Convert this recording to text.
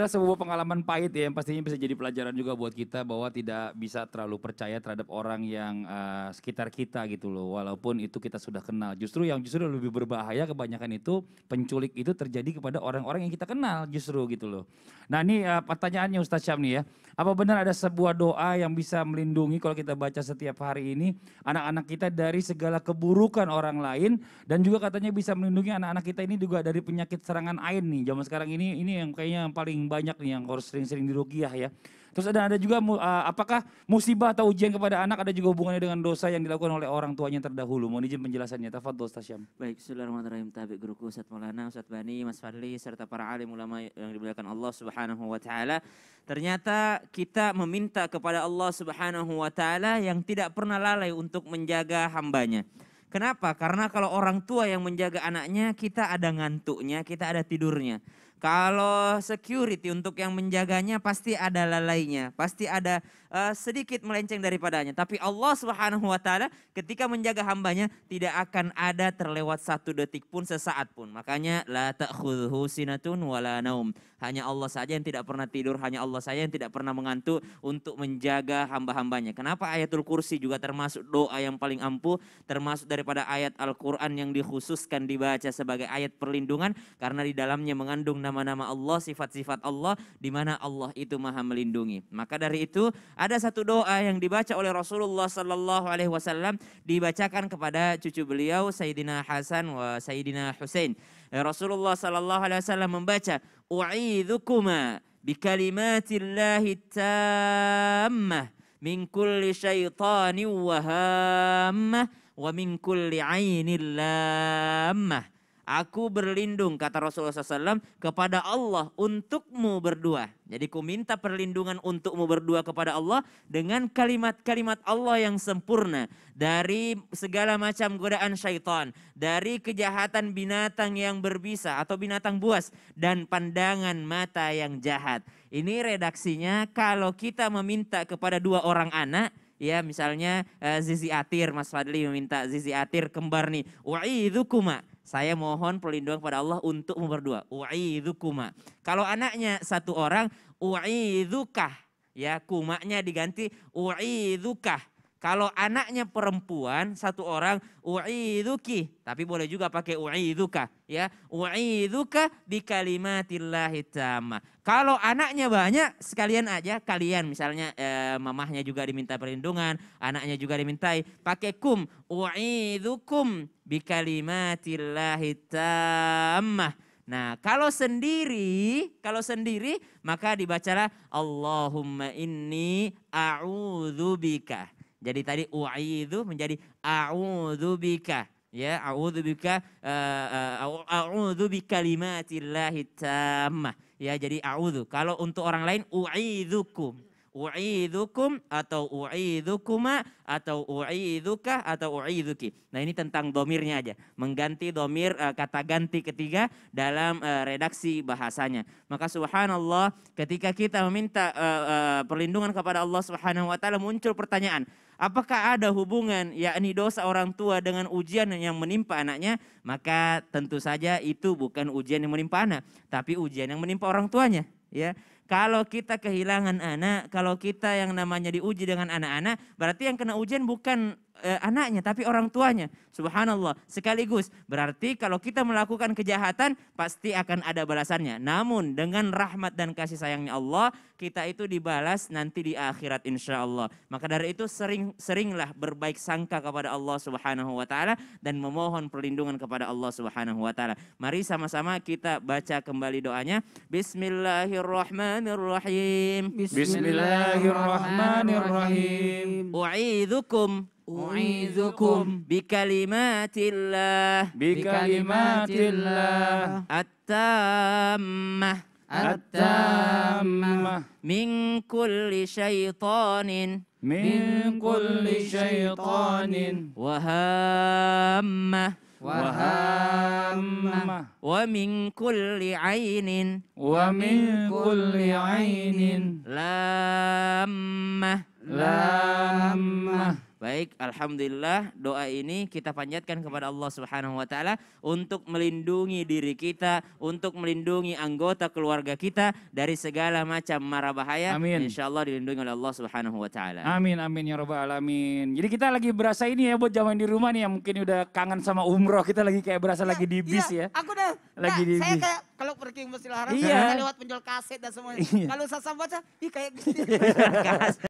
adalah sebuah pengalaman pahit ya yang pastinya bisa jadi pelajaran juga buat kita bahwa tidak bisa terlalu percaya terhadap orang yang uh, sekitar kita gitu loh walaupun itu kita sudah kenal. Justru yang justru lebih berbahaya kebanyakan itu penculik itu terjadi kepada orang-orang yang kita kenal justru gitu loh. Nah, ini uh, pertanyaannya Ustaz Syam nih ya. Apa benar ada sebuah doa yang bisa melindungi kalau kita baca setiap hari ini anak-anak kita dari segala keburukan orang lain dan juga katanya bisa melindungi anak-anak kita ini juga dari penyakit serangan ain nih. Zaman sekarang ini ini yang kayaknya yang paling banyak nih yang harus sering-sering dirugiah ya. Terus ada ada juga uh, apakah musibah atau ujian kepada anak ada juga hubungannya dengan dosa yang dilakukan oleh orang tuanya terdahulu? Mohon izin penjelasannya. Tafadhol Syam. Baik, Bismillahirrahmanirrahim. Tabik guruku Ustaz Maulana, Ustaz Bani, Mas Fadli serta para alim ulama yang dimuliakan Allah Subhanahu wa taala. Ternyata kita meminta kepada Allah Subhanahu wa taala yang tidak pernah lalai untuk menjaga hambanya. Kenapa? Karena kalau orang tua yang menjaga anaknya, kita ada ngantuknya, kita ada tidurnya. Kalau security untuk yang menjaganya pasti ada lalainya, pasti ada uh, sedikit melenceng daripadanya. Tapi Allah Subhanahu wa taala ketika menjaga hambanya tidak akan ada terlewat satu detik pun sesaat pun. Makanya la ta'khudhu sinatun wala naum. Hanya Allah saja yang tidak pernah tidur, hanya Allah saja yang tidak pernah mengantuk untuk menjaga hamba-hambanya. Kenapa ayatul kursi juga termasuk doa yang paling ampuh, termasuk daripada ayat Al-Qur'an yang dikhususkan dibaca sebagai ayat perlindungan karena di dalamnya mengandung nama-nama Allah, sifat-sifat Allah di mana Allah itu Maha melindungi. Maka dari itu ada satu doa yang dibaca oleh Rasulullah sallallahu alaihi wasallam dibacakan kepada cucu beliau Sayyidina Hasan wa Sayyidina Hussein. Eh, Rasulullah sallallahu alaihi wasallam membaca u'idzukuma bikalimatillahi tammah min kulli syaitanin wahammah wa min kulli ainin Aku berlindung kata Rasulullah SAW kepada Allah untukmu berdua. Jadi ku minta perlindungan untukmu berdua kepada Allah dengan kalimat-kalimat Allah yang sempurna. Dari segala macam godaan syaitan. Dari kejahatan binatang yang berbisa atau binatang buas. Dan pandangan mata yang jahat. Ini redaksinya kalau kita meminta kepada dua orang anak ya misalnya eh, Zizi Atir Mas Fadli meminta Zizi Atir kembar nih Wa'idhukuma, saya mohon perlindungan kepada Allah untuk berdua. U'idzukuma. Kalau anaknya satu orang, u'idzukah. Ya, kumanya diganti u'idzukah. Kalau anaknya perempuan satu orang u'iduki, tapi boleh juga pakai u'iduka ya. U'iduka di kalimatillahi hitam. Kalau anaknya banyak sekalian aja kalian misalnya eh, mamahnya juga diminta perlindungan, anaknya juga dimintai pakai kum u'idukum di kalimatillahi hitam. Nah, kalau sendiri, kalau sendiri maka dibacalah Allahumma inni a'udzubika jadi tadi u'idhu menjadi a'udzubika ya a'udzubika uh, eh, eh, a'udzu bikalimatillahi tammah ya jadi a'udzu kalau untuk orang lain u'idzukum u'idzukum atau u'idzukuma atau u'idzuka atau u'idzuki. Nah ini tentang domirnya aja. Mengganti domir eh, kata ganti ketiga dalam uh, redaksi bahasanya. Maka subhanallah ketika kita meminta uh, perlindungan kepada Allah subhanahu wa ta'ala muncul pertanyaan Apakah ada hubungan yakni dosa orang tua dengan ujian yang menimpa anaknya? Maka tentu saja itu bukan ujian yang menimpa anak, tapi ujian yang menimpa orang tuanya, ya. Kalau kita kehilangan anak, kalau kita yang namanya diuji dengan anak-anak, berarti yang kena ujian bukan e, anaknya tapi orang tuanya. Subhanallah. Sekaligus berarti kalau kita melakukan kejahatan pasti akan ada balasannya. Namun dengan rahmat dan kasih sayangnya Allah, kita itu dibalas nanti di akhirat insya Allah. Maka dari itu sering seringlah berbaik sangka kepada Allah Subhanahu wa taala dan memohon perlindungan kepada Allah Subhanahu wa taala. Mari sama-sama kita baca kembali doanya. Bismillahirrahmanirrahim الرحمن الرحيم بسم الله الرحمن الرحيم أعيذكم أعيذكم بكلمات الله بكلمات الله التامة التامة من كل شيطان من كل شيطان وهامة وهامة عامة ومن كل عين ومن كل عين لامة لامة Baik, alhamdulillah doa ini kita panjatkan kepada Allah Subhanahu wa taala untuk melindungi diri kita, untuk melindungi anggota keluarga kita dari segala macam mara bahaya. Amin. Insyaallah dilindungi oleh Allah Subhanahu wa taala. Amin amin ya rabbal alamin. Jadi kita lagi berasa ini ya buat zaman di rumah nih yang mungkin udah kangen sama umroh, kita lagi kayak berasa ya, lagi di iya, bis iya, ya. Aku udah lagi nah, di saya bis. kayak kalau pergi Masjidil Haram iya. saya lewat penjual kaset dan semuanya. Iya. Kalau saya baca, ih kayak gitu.